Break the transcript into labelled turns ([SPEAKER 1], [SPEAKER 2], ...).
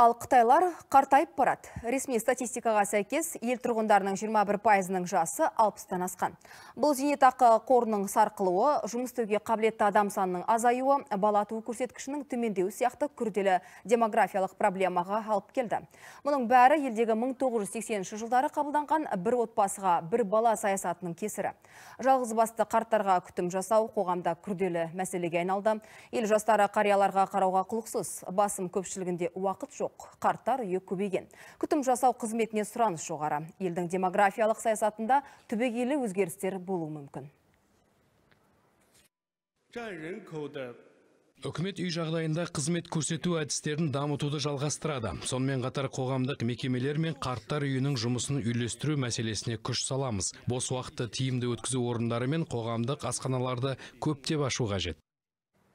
[SPEAKER 1] Ал қытайлар қартайып барады. Ресми статистикаға сәйкес, ел тұрғындарының 21 пайызының жасы алпыстан асқан. Бұл зейнетақы қорының сарқылуы, жұмыс істеуге қабілетті адам санының азаюы, бала туу көрсеткішінің төмендеуі сияқты күрделі демографиялық проблемаға алып келді. Мұның бәрі елдегі 1980 жылдары қабылданған бір отбасыға бір бала саясатының кесірі. Жалғыз қарттарға күтім жасау қоғамда күрделі мәселеге айналды. Ел жастары қарияларға қарауға құлықсыз, басым көпшілігінде уақыт жоқ жоқ қарттар үйі көбейген күтім жасау қызметіне сұраныс жоғары елдің демографиялық саясатында түбегейлі өзгерістер болуы мүмкін
[SPEAKER 2] Үкімет үй жағдайында қызмет көрсету әдістерін дамытуды жалғастырады. Сонымен қатар қоғамдық мекемелер мен қарттар үйінің жұмысын үйлестіру мәселесіне
[SPEAKER 3] күш саламыз. Бос уақытты тиімді өткізу орындары мен қоғамдық асханаларды көптеп ашу қажет.